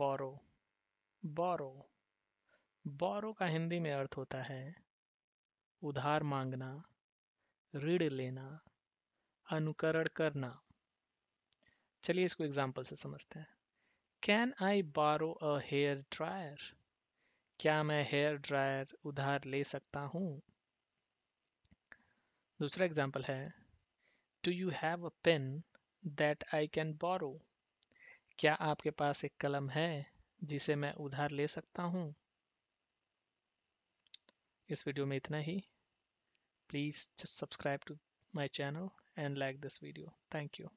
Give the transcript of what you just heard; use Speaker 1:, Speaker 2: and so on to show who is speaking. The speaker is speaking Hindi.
Speaker 1: बोरो
Speaker 2: बोरो बोरो का हिंदी में अर्थ होता है उधार मांगना ऋण लेना अनुकरण करना चलिए इसको एग्जाम्पल से समझते हैं कैन आई बारो अ हेयर ड्रायर क्या मैं हेयर ड्रायर उधार ले सकता हूँ दूसरा एग्जाम्पल है do you have a pen that I can borrow क्या आपके पास एक कलम है जिसे मैं उधार ले सकता हूँ इस वीडियो में इतना ही please subscribe to my channel and like this video thank you